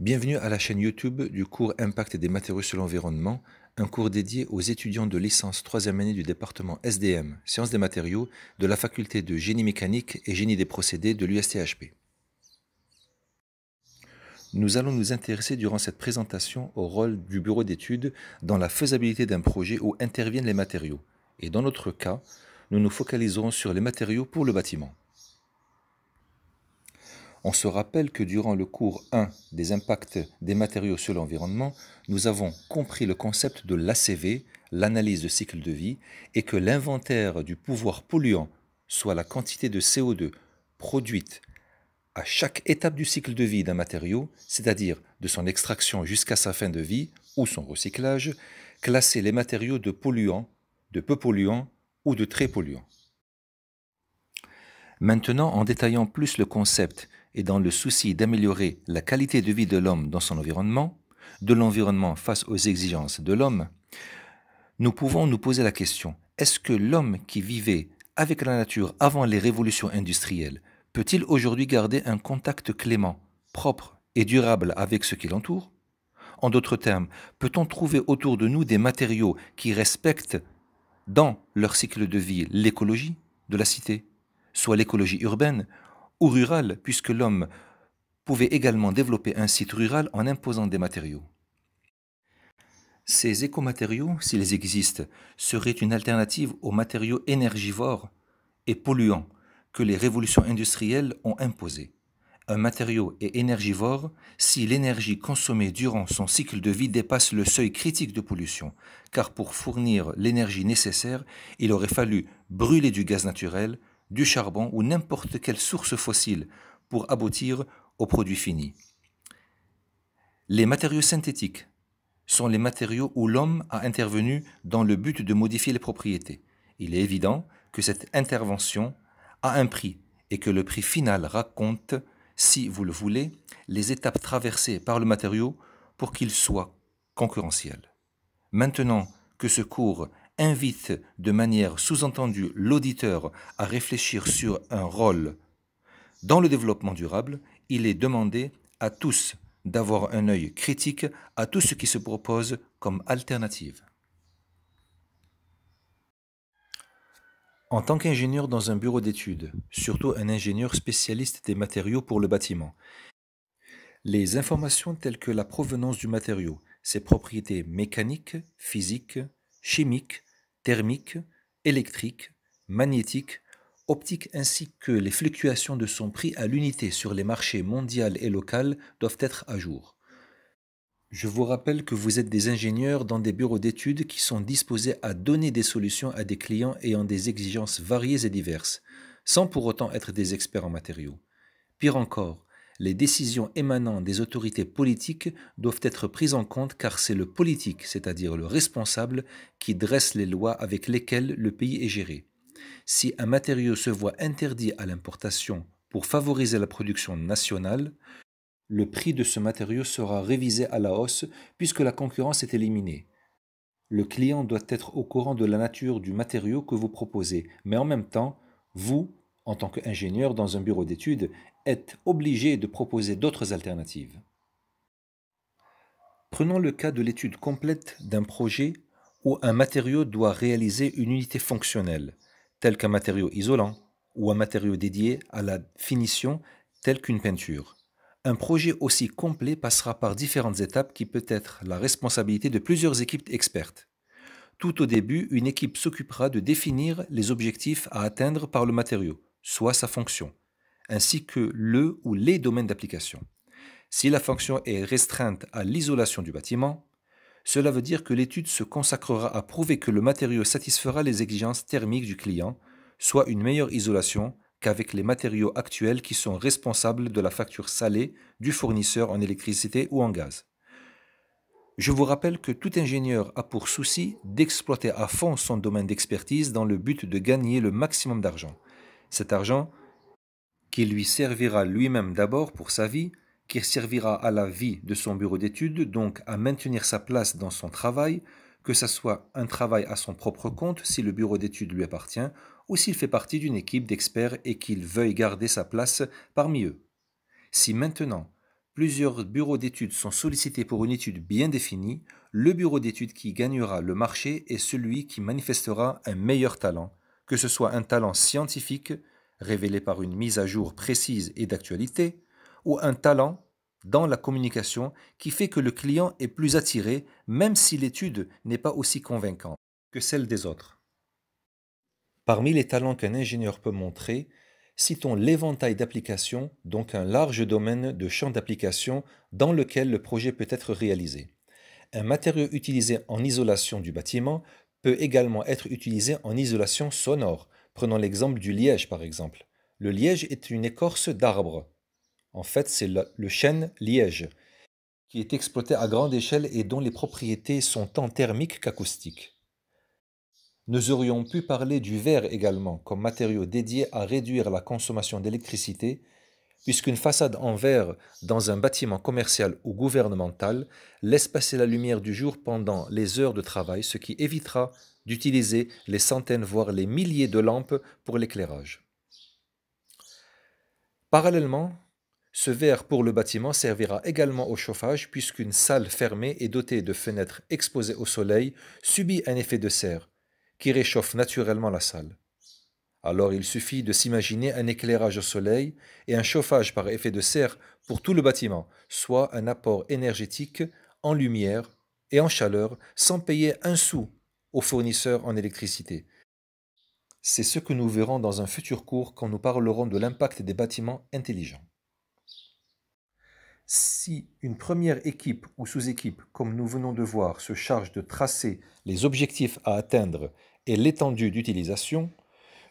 Bienvenue à la chaîne YouTube du cours Impact des matériaux sur l'environnement, un cours dédié aux étudiants de licence 3e année du département SDM, sciences des matériaux, de la faculté de génie mécanique et génie des procédés de l'USTHP. Nous allons nous intéresser durant cette présentation au rôle du bureau d'études dans la faisabilité d'un projet où interviennent les matériaux. Et dans notre cas, nous nous focaliserons sur les matériaux pour le bâtiment. On se rappelle que durant le cours 1 des impacts des matériaux sur l'environnement, nous avons compris le concept de l'ACV, l'analyse de cycle de vie, et que l'inventaire du pouvoir polluant, soit la quantité de CO2 produite à chaque étape du cycle de vie d'un matériau, c'est-à-dire de son extraction jusqu'à sa fin de vie ou son recyclage, classer les matériaux de polluants, de peu polluants ou de très polluants. Maintenant, en détaillant plus le concept et dans le souci d'améliorer la qualité de vie de l'homme dans son environnement, de l'environnement face aux exigences de l'homme, nous pouvons nous poser la question, est-ce que l'homme qui vivait avec la nature avant les révolutions industrielles peut-il aujourd'hui garder un contact clément, propre et durable avec ce qui l'entoure En d'autres termes, peut-on trouver autour de nous des matériaux qui respectent dans leur cycle de vie l'écologie de la cité, soit l'écologie urbaine ou rural, puisque l'homme pouvait également développer un site rural en imposant des matériaux. Ces écomatériaux, s'ils existent, seraient une alternative aux matériaux énergivores et polluants que les révolutions industrielles ont imposés. Un matériau est énergivore si l'énergie consommée durant son cycle de vie dépasse le seuil critique de pollution, car pour fournir l'énergie nécessaire, il aurait fallu brûler du gaz naturel, du charbon ou n'importe quelle source fossile pour aboutir au produit fini. Les matériaux synthétiques sont les matériaux où l'homme a intervenu dans le but de modifier les propriétés. Il est évident que cette intervention a un prix et que le prix final raconte, si vous le voulez, les étapes traversées par le matériau pour qu'il soit concurrentiel. Maintenant que ce cours invite de manière sous-entendue l'auditeur à réfléchir sur un rôle dans le développement durable, il est demandé à tous d'avoir un œil critique à tout ce qui se propose comme alternative. En tant qu'ingénieur dans un bureau d'études, surtout un ingénieur spécialiste des matériaux pour le bâtiment, les informations telles que la provenance du matériau, ses propriétés mécaniques, physiques, chimiques, thermique, électrique, magnétique, optique ainsi que les fluctuations de son prix à l'unité sur les marchés mondial et local doivent être à jour. Je vous rappelle que vous êtes des ingénieurs dans des bureaux d'études qui sont disposés à donner des solutions à des clients ayant des exigences variées et diverses, sans pour autant être des experts en matériaux. Pire encore, les décisions émanant des autorités politiques doivent être prises en compte car c'est le politique, c'est-à-dire le responsable, qui dresse les lois avec lesquelles le pays est géré. Si un matériau se voit interdit à l'importation pour favoriser la production nationale, le prix de ce matériau sera révisé à la hausse puisque la concurrence est éliminée. Le client doit être au courant de la nature du matériau que vous proposez, mais en même temps, vous, en tant qu'ingénieur dans un bureau d'études, est obligé de proposer d'autres alternatives. Prenons le cas de l'étude complète d'un projet où un matériau doit réaliser une unité fonctionnelle, telle qu'un matériau isolant ou un matériau dédié à la finition, telle qu'une peinture. Un projet aussi complet passera par différentes étapes qui peut être la responsabilité de plusieurs équipes expertes. Tout au début, une équipe s'occupera de définir les objectifs à atteindre par le matériau, soit sa fonction ainsi que le ou les domaines d'application. Si la fonction est restreinte à l'isolation du bâtiment, cela veut dire que l'étude se consacrera à prouver que le matériau satisfera les exigences thermiques du client, soit une meilleure isolation qu'avec les matériaux actuels qui sont responsables de la facture salée du fournisseur en électricité ou en gaz. Je vous rappelle que tout ingénieur a pour souci d'exploiter à fond son domaine d'expertise dans le but de gagner le maximum d'argent. Cet argent qui lui servira lui-même d'abord pour sa vie, qui servira à la vie de son bureau d'études, donc à maintenir sa place dans son travail, que ce soit un travail à son propre compte si le bureau d'études lui appartient, ou s'il fait partie d'une équipe d'experts et qu'il veuille garder sa place parmi eux. Si maintenant plusieurs bureaux d'études sont sollicités pour une étude bien définie, le bureau d'études qui gagnera le marché est celui qui manifestera un meilleur talent, que ce soit un talent scientifique, révélé par une mise à jour précise et d'actualité, ou un talent dans la communication qui fait que le client est plus attiré même si l'étude n'est pas aussi convaincante que celle des autres. Parmi les talents qu'un ingénieur peut montrer, citons l'éventail d'applications, donc un large domaine de champs d'application dans lequel le projet peut être réalisé. Un matériau utilisé en isolation du bâtiment peut également être utilisé en isolation sonore, Prenons l'exemple du liège, par exemple. Le liège est une écorce d'arbre. En fait, c'est le, le, chêne liège, qui est exploité à grande échelle et dont les propriétés sont tant thermiques qu'acoustiques. Nous aurions pu parler du verre également, comme matériau dédié à réduire la consommation d'électricité, puisqu'une façade en verre dans un bâtiment commercial ou gouvernemental laisse passer la lumière du jour pendant les heures de travail, ce qui évitera d'utiliser les centaines voire les milliers de lampes pour l'éclairage. Parallèlement, ce verre pour le bâtiment servira également au chauffage puisqu'une salle fermée et dotée de fenêtres exposées au soleil subit un effet de serre qui réchauffe naturellement la salle. Alors il suffit de s'imaginer un éclairage au soleil et un chauffage par effet de serre pour tout le bâtiment, soit un apport énergétique en lumière et en chaleur sans payer un sou aux fournisseurs en électricité. C'est ce que nous verrons dans un futur cours quand nous parlerons de l'impact des bâtiments intelligents. Si une première équipe ou sous-équipe, comme nous venons de voir, se charge de tracer les objectifs à atteindre et l'étendue d'utilisation,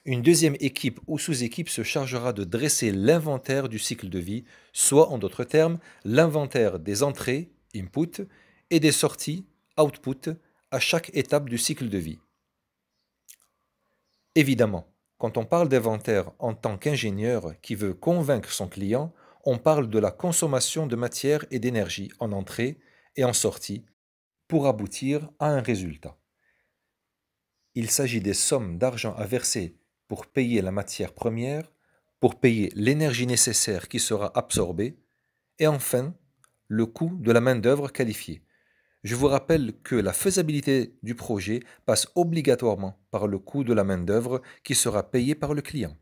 une deuxième équipe ou sous-équipe se chargera de dresser l'inventaire du cycle de vie, soit en d'autres termes, l'inventaire des entrées, input, et des sorties, output, à chaque étape du cycle de vie. Évidemment, quand on parle d'inventaire en tant qu'ingénieur qui veut convaincre son client, on parle de la consommation de matière et d'énergie en entrée et en sortie pour aboutir à un résultat. Il s'agit des sommes d'argent à verser pour payer la matière première, pour payer l'énergie nécessaire qui sera absorbée, et enfin le coût de la main-d'œuvre qualifiée, je vous rappelle que la faisabilité du projet passe obligatoirement par le coût de la main-d'œuvre qui sera payé par le client.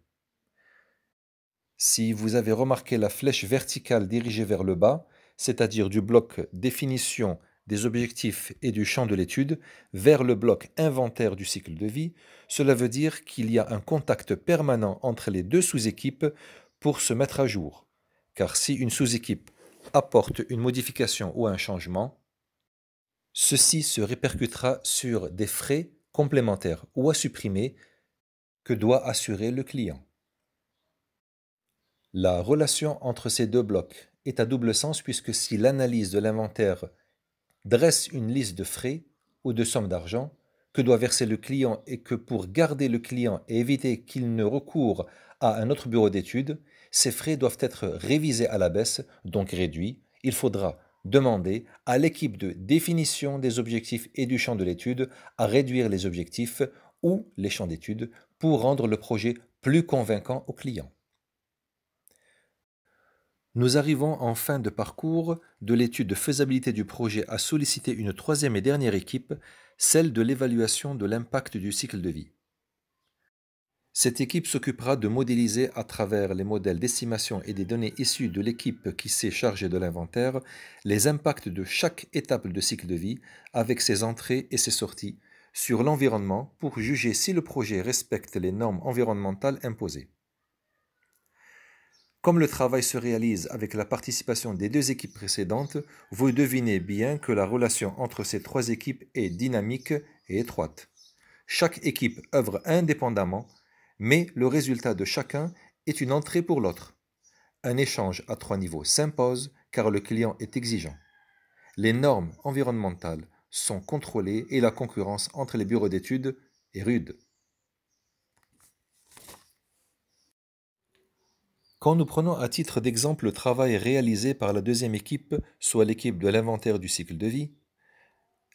Si vous avez remarqué la flèche verticale dirigée vers le bas, c'est-à-dire du bloc définition des objectifs et du champ de l'étude vers le bloc inventaire du cycle de vie, cela veut dire qu'il y a un contact permanent entre les deux sous-équipes pour se mettre à jour. Car si une sous-équipe apporte une modification ou un changement, Ceci se répercutera sur des frais complémentaires ou à supprimer que doit assurer le client. La relation entre ces deux blocs est à double sens puisque si l'analyse de l'inventaire dresse une liste de frais ou de sommes d'argent que doit verser le client et que pour garder le client et éviter qu'il ne recourt à un autre bureau d'études, ces frais doivent être révisés à la baisse, donc réduits. Il faudra demander à l'équipe de définition des objectifs et du champ de l'étude à réduire les objectifs ou les champs d'étude pour rendre le projet plus convaincant au client. Nous arrivons en fin de parcours de l'étude de faisabilité du projet à solliciter une troisième et dernière équipe, celle de l'évaluation de l'impact du cycle de vie. Cette équipe s'occupera de modéliser à travers les modèles d'estimation et des données issues de l'équipe qui s'est chargée de l'inventaire les impacts de chaque étape de cycle de vie avec ses entrées et ses sorties sur l'environnement pour juger si le projet respecte les normes environnementales imposées. Comme le travail se réalise avec la participation des deux équipes précédentes, vous devinez bien que la relation entre ces trois équipes est dynamique et étroite. Chaque équipe œuvre indépendamment mais le résultat de chacun est une entrée pour l'autre. Un échange à trois niveaux s'impose car le client est exigeant. Les normes environnementales sont contrôlées et la concurrence entre les bureaux d'études est rude. Quand nous prenons à titre d'exemple le travail réalisé par la deuxième équipe, soit l'équipe de l'inventaire du cycle de vie,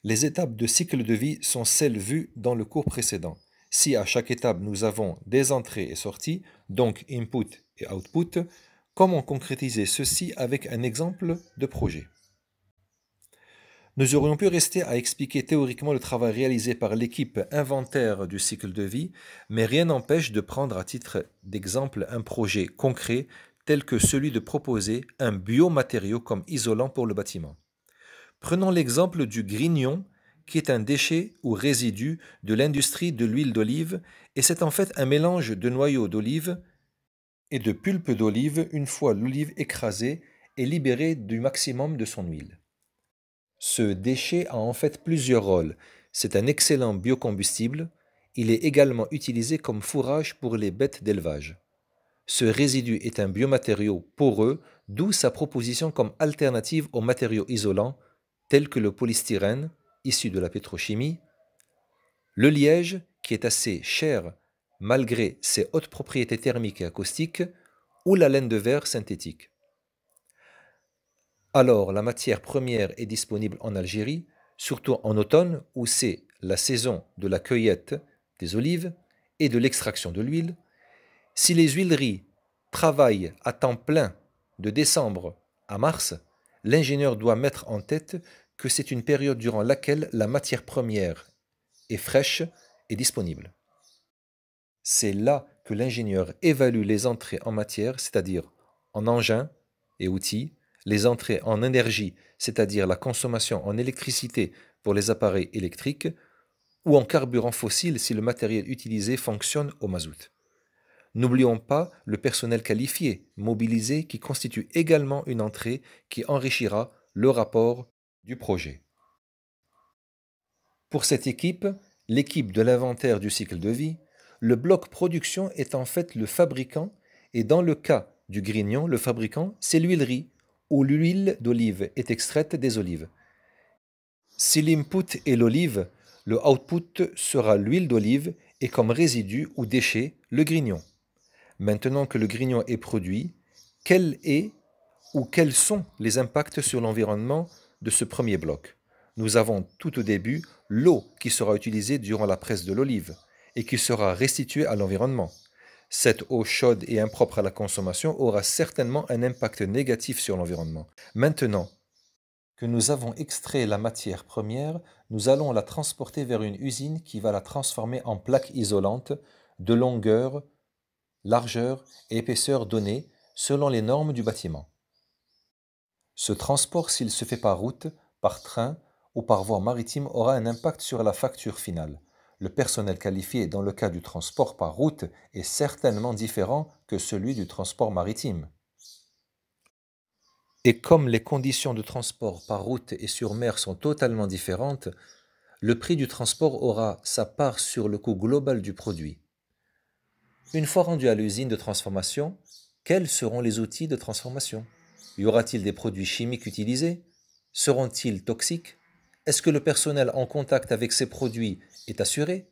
les étapes de cycle de vie sont celles vues dans le cours précédent. Si à chaque étape nous avons des entrées et sorties, donc input et output, comment concrétiser ceci avec un exemple de projet Nous aurions pu rester à expliquer théoriquement le travail réalisé par l'équipe inventaire du cycle de vie, mais rien n'empêche de prendre à titre d'exemple un projet concret tel que celui de proposer un biomatériau comme isolant pour le bâtiment. Prenons l'exemple du grignon qui est un déchet ou résidu de l'industrie de l'huile d'olive, et c'est en fait un mélange de noyaux d'olive et de pulpe d'olive une fois l'olive écrasée et libérée du maximum de son huile. Ce déchet a en fait plusieurs rôles. C'est un excellent biocombustible. Il est également utilisé comme fourrage pour les bêtes d'élevage. Ce résidu est un biomatériau poreux, d'où sa proposition comme alternative aux matériaux isolants tels que le polystyrène, issus de la pétrochimie, le liège, qui est assez cher malgré ses hautes propriétés thermiques et acoustiques, ou la laine de verre synthétique. Alors la matière première est disponible en Algérie, surtout en automne où c'est la saison de la cueillette des olives et de l'extraction de l'huile. Si les huileries travaillent à temps plein de décembre à mars, l'ingénieur doit mettre en tête que c'est une période durant laquelle la matière première est fraîche et disponible. C'est là que l'ingénieur évalue les entrées en matière, c'est-à-dire en engins et outils, les entrées en énergie, c'est-à-dire la consommation en électricité pour les appareils électriques, ou en carburant fossile si le matériel utilisé fonctionne au mazout. N'oublions pas le personnel qualifié, mobilisé, qui constitue également une entrée qui enrichira le rapport du projet. Pour cette équipe, l'équipe de l'inventaire du cycle de vie, le bloc production est en fait le fabricant et dans le cas du grignon, le fabricant, c'est l'huilerie où l'huile d'olive est extraite des olives. Si l'input est l'olive, le output sera l'huile d'olive et comme résidu ou déchet, le grignon. Maintenant que le grignon est produit, quel est ou quels sont les impacts sur l'environnement de ce premier bloc. Nous avons tout au début l'eau qui sera utilisée durant la presse de l'olive et qui sera restituée à l'environnement. Cette eau chaude et impropre à la consommation aura certainement un impact négatif sur l'environnement. Maintenant que nous avons extrait la matière première, nous allons la transporter vers une usine qui va la transformer en plaque isolante de longueur, largeur et épaisseur donnée selon les normes du bâtiment. Ce transport, s'il se fait par route, par train ou par voie maritime, aura un impact sur la facture finale. Le personnel qualifié dans le cas du transport par route est certainement différent que celui du transport maritime. Et comme les conditions de transport par route et sur mer sont totalement différentes, le prix du transport aura sa part sur le coût global du produit. Une fois rendu à l'usine de transformation, quels seront les outils de transformation y aura-t-il des produits chimiques utilisés Seront-ils toxiques Est-ce que le personnel en contact avec ces produits est assuré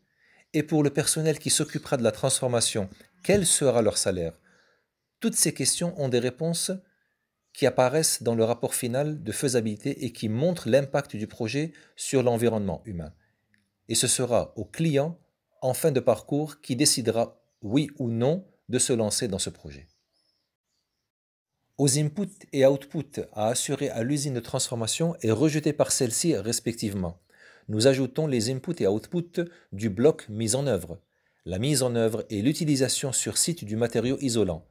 Et pour le personnel qui s'occupera de la transformation, quel sera leur salaire Toutes ces questions ont des réponses qui apparaissent dans le rapport final de faisabilité et qui montrent l'impact du projet sur l'environnement humain. Et ce sera au client, en fin de parcours, qui décidera oui ou non de se lancer dans ce projet aux inputs et outputs à assurer à l'usine de transformation et rejetés par celle-ci respectivement. Nous ajoutons les inputs et outputs du bloc mise en œuvre, la mise en œuvre et l'utilisation sur site du matériau isolant.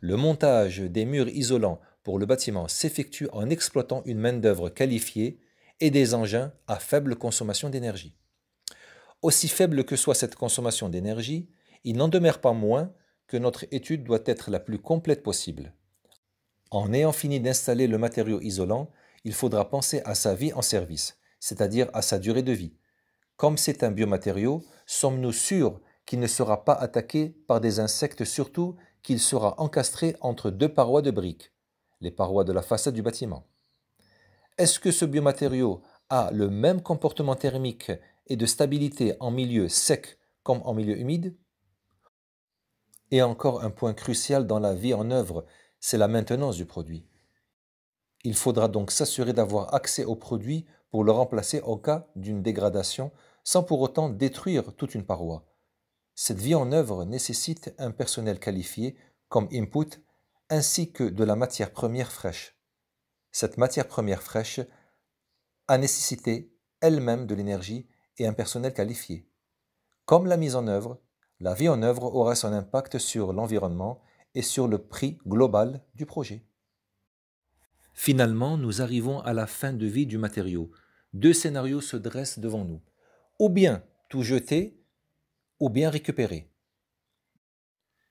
Le montage des murs isolants pour le bâtiment s'effectue en exploitant une main-d'œuvre qualifiée et des engins à faible consommation d'énergie. Aussi faible que soit cette consommation d'énergie, il n'en demeure pas moins que notre étude doit être la plus complète possible. En ayant fini d'installer le matériau isolant, il faudra penser à sa vie en service, c'est-à-dire à sa durée de vie. Comme c'est un biomatériau, sommes-nous sûrs qu'il ne sera pas attaqué par des insectes, surtout qu'il sera encastré entre deux parois de briques, les parois de la façade du bâtiment Est-ce que ce biomatériau a le même comportement thermique et de stabilité en milieu sec comme en milieu humide Et encore un point crucial dans la vie en œuvre, c'est la maintenance du produit. Il faudra donc s'assurer d'avoir accès au produit pour le remplacer en cas d'une dégradation, sans pour autant détruire toute une paroi. Cette vie en œuvre nécessite un personnel qualifié comme input ainsi que de la matière première fraîche. Cette matière première fraîche a nécessité elle-même de l'énergie et un personnel qualifié. Comme la mise en œuvre, la vie en œuvre aura son impact sur l'environnement et sur le prix global du projet. Finalement, nous arrivons à la fin de vie du matériau. Deux scénarios se dressent devant nous. Ou bien tout jeter, ou bien récupérer.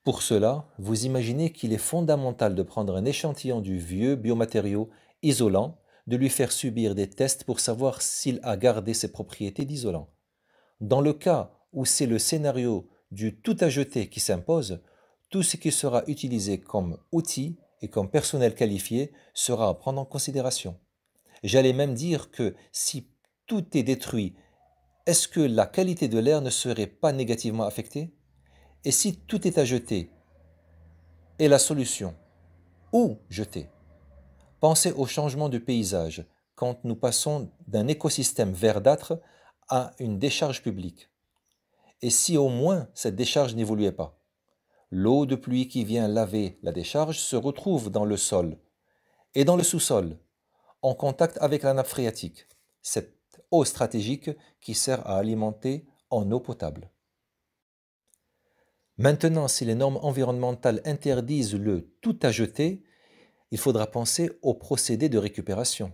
Pour cela, vous imaginez qu'il est fondamental de prendre un échantillon du vieux biomatériau isolant, de lui faire subir des tests pour savoir s'il a gardé ses propriétés d'isolant. Dans le cas où c'est le scénario du tout à jeter qui s'impose, tout ce qui sera utilisé comme outil et comme personnel qualifié sera à prendre en considération. J'allais même dire que si tout est détruit, est-ce que la qualité de l'air ne serait pas négativement affectée Et si tout est à jeter, est la solution Où jeter Pensez au changement du paysage quand nous passons d'un écosystème verdâtre à une décharge publique. Et si au moins cette décharge n'évoluait pas L'eau de pluie qui vient laver la décharge se retrouve dans le sol et dans le sous-sol, en contact avec la nappe phréatique, cette eau stratégique qui sert à alimenter en eau potable. Maintenant, si les normes environnementales interdisent le tout à jeter, il faudra penser au procédé de récupération.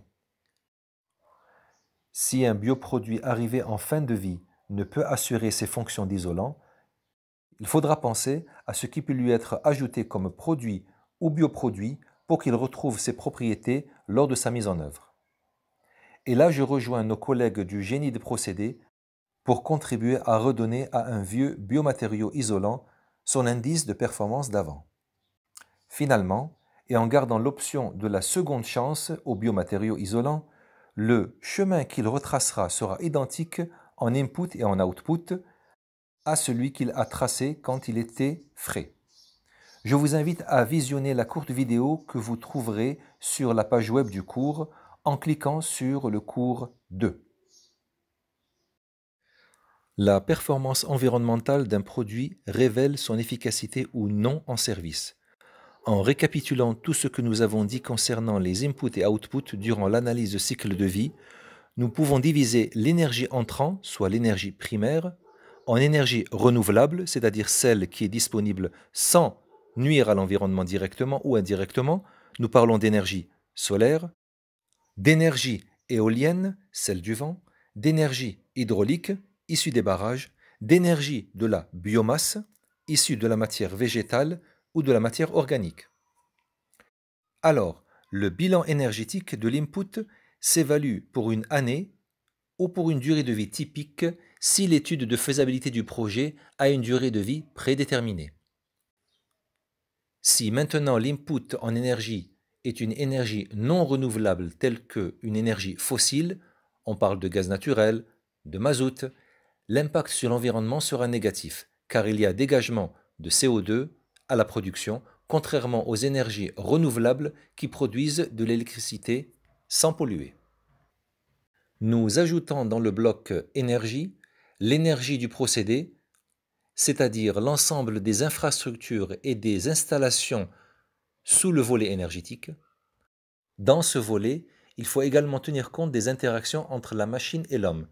Si un bioproduit arrivé en fin de vie ne peut assurer ses fonctions d'isolant, il faudra penser à ce qui peut lui être ajouté comme produit ou bioproduit pour qu'il retrouve ses propriétés lors de sa mise en œuvre. Et là, je rejoins nos collègues du génie des procédés pour contribuer à redonner à un vieux biomatériau isolant son indice de performance d'avant. Finalement, et en gardant l'option de la seconde chance au biomatériau isolant, le chemin qu'il retracera sera identique en input et en output, à celui qu'il a tracé quand il était frais. Je vous invite à visionner la courte vidéo que vous trouverez sur la page web du cours en cliquant sur le cours 2. La performance environnementale d'un produit révèle son efficacité ou non en service. En récapitulant tout ce que nous avons dit concernant les inputs et outputs durant l'analyse de cycle de vie, nous pouvons diviser l'énergie entrant, soit l'énergie primaire, en énergie renouvelable, c'est-à-dire celle qui est disponible sans nuire à l'environnement directement ou indirectement, nous parlons d'énergie solaire, d'énergie éolienne, celle du vent, d'énergie hydraulique, issue des barrages, d'énergie de la biomasse, issue de la matière végétale ou de la matière organique. Alors, le bilan énergétique de l'input s'évalue pour une année ou pour une durée de vie typique si l'étude de faisabilité du projet a une durée de vie prédéterminée. Si maintenant l'input en énergie est une énergie non renouvelable telle que une énergie fossile, on parle de gaz naturel, de mazout, l'impact sur l'environnement sera négatif car il y a dégagement de CO2 à la production contrairement aux énergies renouvelables qui produisent de l'électricité sans polluer. Nous ajoutons dans le bloc énergie l'énergie du procédé, c'est-à-dire l'ensemble des infrastructures et des installations sous le volet énergétique. Dans ce volet, il faut également tenir compte des interactions entre la machine et l'homme.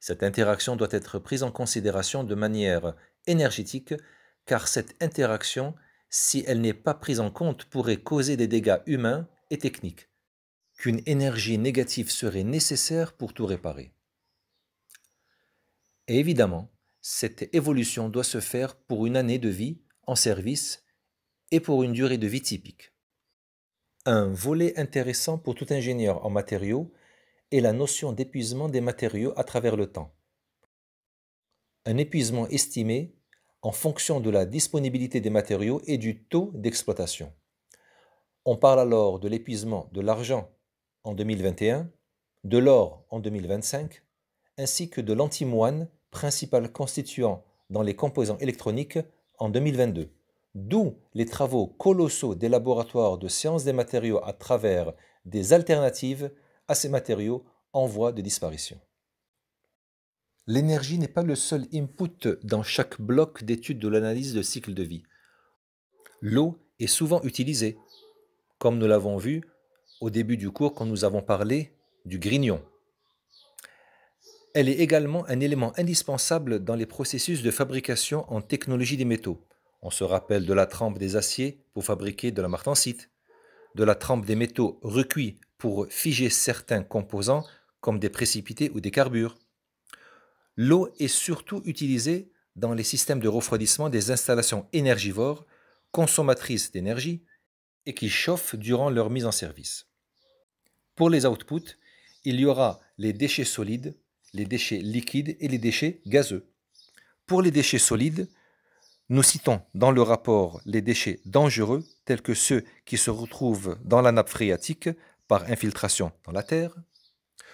Cette interaction doit être prise en considération de manière énergétique, car cette interaction, si elle n'est pas prise en compte, pourrait causer des dégâts humains et techniques. Qu'une énergie négative serait nécessaire pour tout réparer. Et évidemment, cette évolution doit se faire pour une année de vie en service et pour une durée de vie typique. Un volet intéressant pour tout ingénieur en matériaux est la notion d'épuisement des matériaux à travers le temps. Un épuisement estimé en fonction de la disponibilité des matériaux et du taux d'exploitation. On parle alors de l'épuisement de l'argent en 2021, de l'or en 2025, ainsi que de l'antimoine principal constituant dans les composants électroniques en 2022. D'où les travaux colossaux des laboratoires de sciences des matériaux à travers des alternatives à ces matériaux en voie de disparition. L'énergie n'est pas le seul input dans chaque bloc d'étude de l'analyse de cycle de vie. L'eau est souvent utilisée, comme nous l'avons vu au début du cours quand nous avons parlé du grignon. Elle est également un élément indispensable dans les processus de fabrication en technologie des métaux. On se rappelle de la trempe des aciers pour fabriquer de la martensite, de la trempe des métaux recuits pour figer certains composants comme des précipités ou des carbures. L'eau est surtout utilisée dans les systèmes de refroidissement des installations énergivores, consommatrices d'énergie, et qui chauffent durant leur mise en service. Pour les outputs, il y aura les déchets solides, les déchets liquides et les déchets gazeux. Pour les déchets solides, nous citons dans le rapport les déchets dangereux tels que ceux qui se retrouvent dans la nappe phréatique par infiltration dans la terre.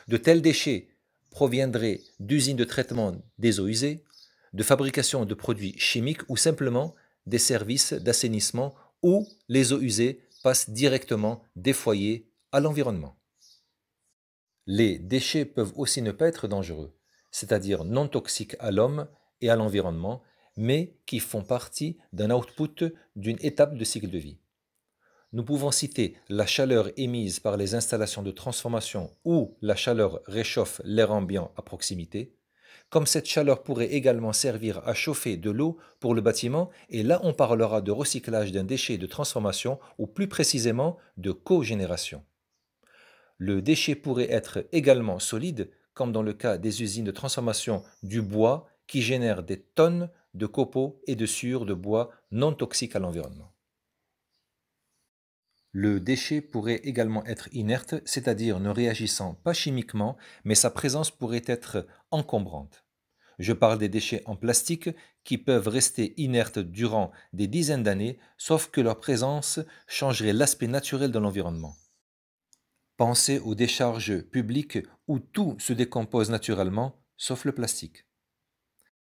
De tels déchets proviendraient d'usines de traitement des eaux usées, de fabrication de produits chimiques ou simplement des services d'assainissement où les eaux usées passent directement des foyers à l'environnement. Les déchets peuvent aussi ne pas être dangereux, c'est-à-dire non toxiques à l'homme et à l'environnement, mais qui font partie d'un output d'une étape de cycle de vie. Nous pouvons citer la chaleur émise par les installations de transformation où la chaleur réchauffe l'air ambiant à proximité, comme cette chaleur pourrait également servir à chauffer de l'eau pour le bâtiment, et là on parlera de recyclage d'un déchet de transformation ou plus précisément de cogénération le déchet pourrait être également solide, comme dans le cas des usines de transformation du bois qui génèrent des tonnes de copeaux et de sciures de bois non toxiques à l'environnement. Le déchet pourrait également être inerte, c'est-à-dire ne réagissant pas chimiquement, mais sa présence pourrait être encombrante. Je parle des déchets en plastique qui peuvent rester inertes durant des dizaines d'années, sauf que leur présence changerait l'aspect naturel de l'environnement. Pensez aux décharges publiques où tout se décompose naturellement, sauf le plastique.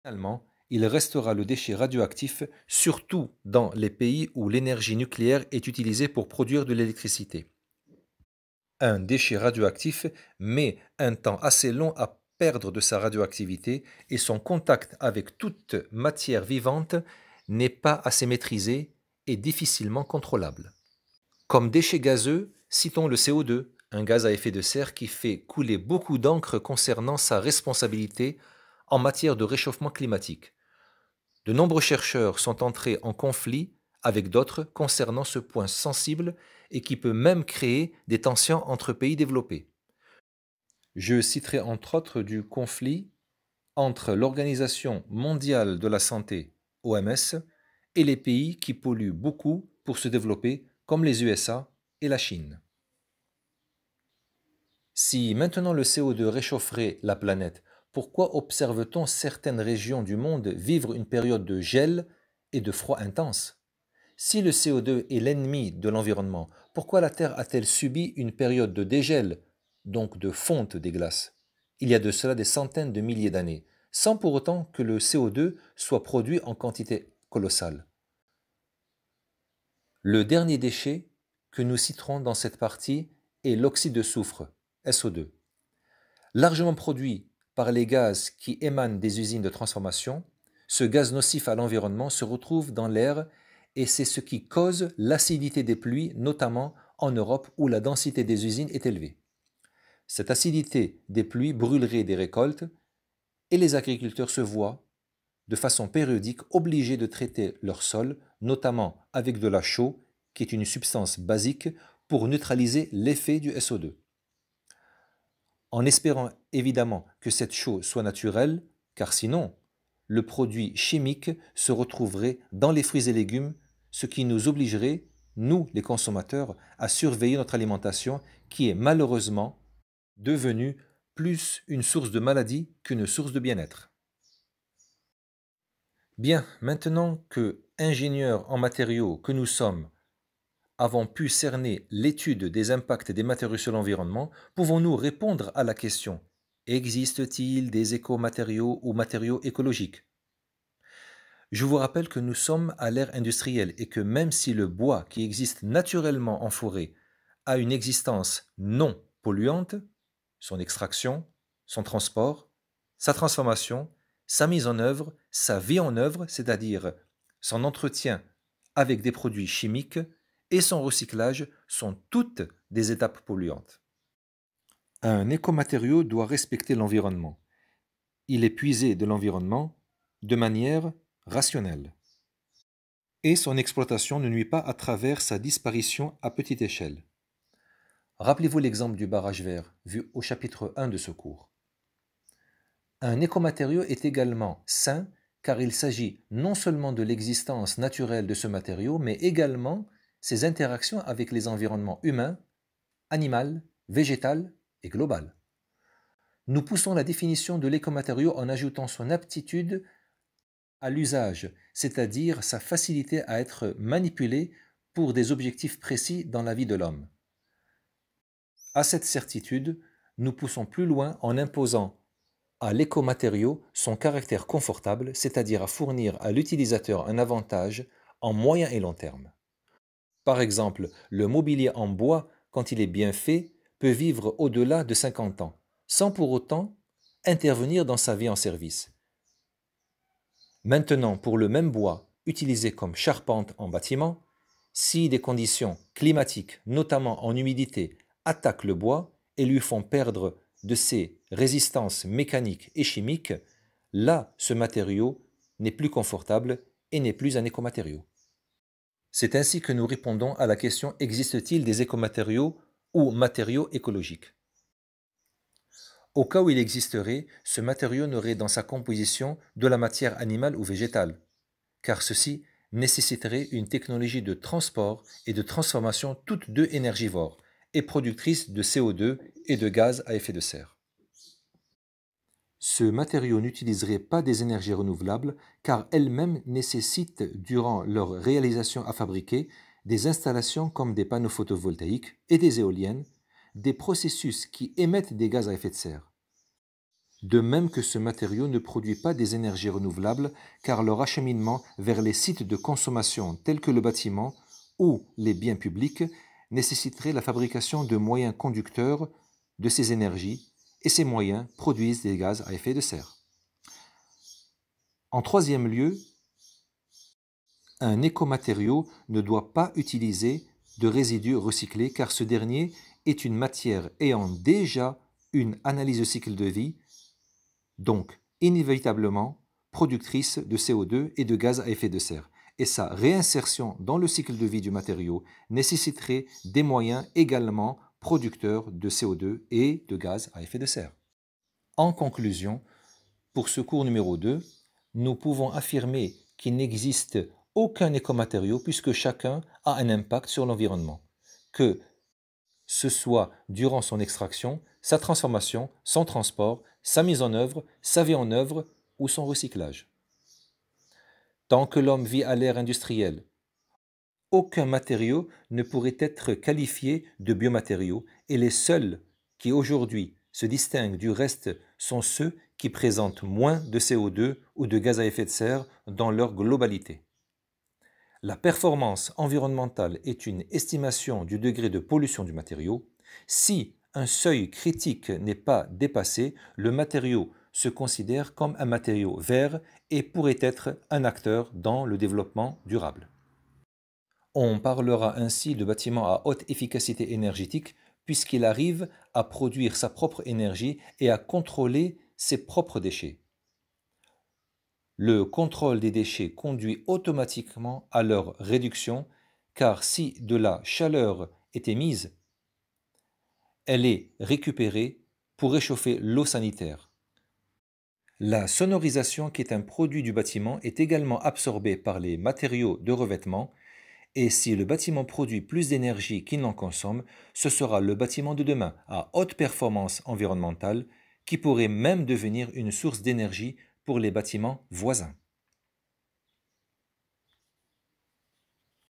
Finalement, il restera le déchet radioactif, surtout dans les pays où l'énergie nucléaire est utilisée pour produire de l'électricité. Un déchet radioactif met un temps assez long à perdre de sa radioactivité et son contact avec toute matière vivante n'est pas assez maîtrisé et difficilement contrôlable. Comme déchet gazeux, citons le CO2, un gaz à effet de serre qui fait couler beaucoup d'encre concernant sa responsabilité en matière de réchauffement climatique. De nombreux chercheurs sont entrés en conflit avec d'autres concernant ce point sensible et qui peut même créer des tensions entre pays développés. Je citerai entre autres du conflit entre l'Organisation mondiale de la santé, OMS, et les pays qui polluent beaucoup pour se développer, comme les USA et la Chine. Si maintenant le CO2 réchaufferait la planète, pourquoi observe-t-on certaines régions du monde vivre une période de gel et de froid intense Si le CO2 est l'ennemi de l'environnement, pourquoi la Terre a-t-elle subi une période de dégel, donc de fonte des glaces Il y a de cela des centaines de milliers d'années, sans pour autant que le CO2 soit produit en quantité colossale. Le dernier déchet que nous citerons dans cette partie est l'oxyde de soufre, SO2. Largement produit par les gaz qui émanent des usines de transformation, ce gaz nocif à l'environnement se retrouve dans l'air et c'est ce qui cause l'acidité des pluies, notamment en Europe où la densité des usines est élevée. Cette acidité des pluies brûlerait des récoltes et les agriculteurs se voient, de façon périodique, obligés de traiter leur sol, notamment avec de la chaux qui est une substance basique, pour neutraliser l'effet du SO2. En espérant évidemment que cette chose soit naturelle, car sinon, le produit chimique se retrouverait dans les fruits et légumes, ce qui nous obligerait, nous les consommateurs, à surveiller notre alimentation qui est malheureusement devenue plus une source de maladie qu'une source de bien-être. Bien, maintenant que, ingénieurs en matériaux que nous sommes, avons pu cerner l'étude des impacts des matériaux sur l'environnement, pouvons-nous répondre à la question Existe-t-il des écomatériaux ou matériaux écologiques Je vous rappelle que nous sommes à l'ère industrielle et que même si le bois qui existe naturellement en forêt a une existence non polluante, son extraction, son transport, sa transformation, sa mise en œuvre, sa vie en œuvre, c'est-à-dire son entretien avec des produits chimiques, et son recyclage sont toutes des étapes polluantes. Un écomatériau doit respecter l'environnement. Il est puisé de l'environnement de manière rationnelle. Et son exploitation ne nuit pas à travers sa disparition à petite échelle. Rappelez-vous l'exemple du barrage vert, vu au chapitre 1 de ce cours. Un écomatériau est également sain car il s'agit non seulement de l'existence naturelle de ce matériau, mais également ses interactions avec les environnements humains, animal, végétal et global. Nous poussons la définition de l'écomatériau en ajoutant son aptitude à l'usage, c'est-à-dire sa facilité à être manipulé pour des objectifs précis dans la vie de l'homme. À cette certitude, nous poussons plus loin en imposant à l'écomatériau son caractère confortable, c'est-à-dire à fournir à l'utilisateur un avantage en moyen et long terme. Par exemple, le mobilier en bois, quand il est bien fait, peut vivre au-delà de 50 ans, sans pour autant intervenir dans sa vie en service. Maintenant, pour le même bois, utilisé comme charpente en bâtiment, si des conditions climatiques, notamment en humidité, attaquent le bois et lui font perdre de ses résistances mécaniques et chimiques, là, ce matériau n'est plus confortable et n'est plus un écomatériau. C'est ainsi que nous répondons à la question existe-t-il des écomatériaux ou matériaux écologiques Au cas où il existerait, ce matériau n'aurait dans sa composition de la matière animale ou végétale, car ceci nécessiterait une technologie de transport et de transformation toutes deux énergivores et productrices de CO2 et de gaz à effet de serre ce matériau n'utiliserait pas des énergies renouvelables car elles-mêmes nécessitent, durant leur réalisation à fabriquer, des installations comme des panneaux photovoltaïques et des éoliennes, des processus qui émettent des gaz à effet de serre. De même que ce matériau ne produit pas des énergies renouvelables car leur acheminement vers les sites de consommation tels que le bâtiment ou les biens publics nécessiterait la fabrication de moyens conducteurs de ces énergies et ces moyens produisent des gaz à effet de serre. En troisième lieu, un écomatériau ne doit pas utiliser de résidus recyclés car ce dernier est une matière ayant déjà une analyse de cycle de vie, donc inévitablement productrice de CO2 et de gaz à effet de serre. Et sa réinsertion dans le cycle de vie du matériau nécessiterait des moyens également producteurs de CO2 et de gaz à effet de serre. En conclusion, pour ce cours numéro 2, nous pouvons affirmer qu'il n'existe aucun écomatériau puisque chacun a un impact sur l'environnement, que ce soit durant son extraction, sa transformation, son transport, sa mise en œuvre, sa vie en œuvre ou son recyclage. Tant que l'homme vit à l'ère industrielle, aucun matériau ne pourrait être qualifié de biomatériau et les seuls qui aujourd'hui se distinguent du reste sont ceux qui présentent moins de CO2 ou de gaz à effet de serre dans leur globalité. La performance environnementale est une estimation du degré de pollution du matériau. Si un seuil critique n'est pas dépassé, le matériau se considère comme un matériau vert et pourrait être un acteur dans le développement durable. On parlera ainsi de bâtiments à haute efficacité énergétique puisqu'il arrive à produire sa propre énergie et à contrôler ses propres déchets. Le contrôle des déchets conduit automatiquement à leur réduction car si de la chaleur est émise, elle est récupérée pour réchauffer l'eau sanitaire. La sonorisation qui est un produit du bâtiment est également absorbée par les matériaux de revêtement et si le bâtiment produit plus d'énergie qu'il n'en consomme, ce sera le bâtiment de demain à haute performance environnementale qui pourrait même devenir une source d'énergie pour les bâtiments voisins.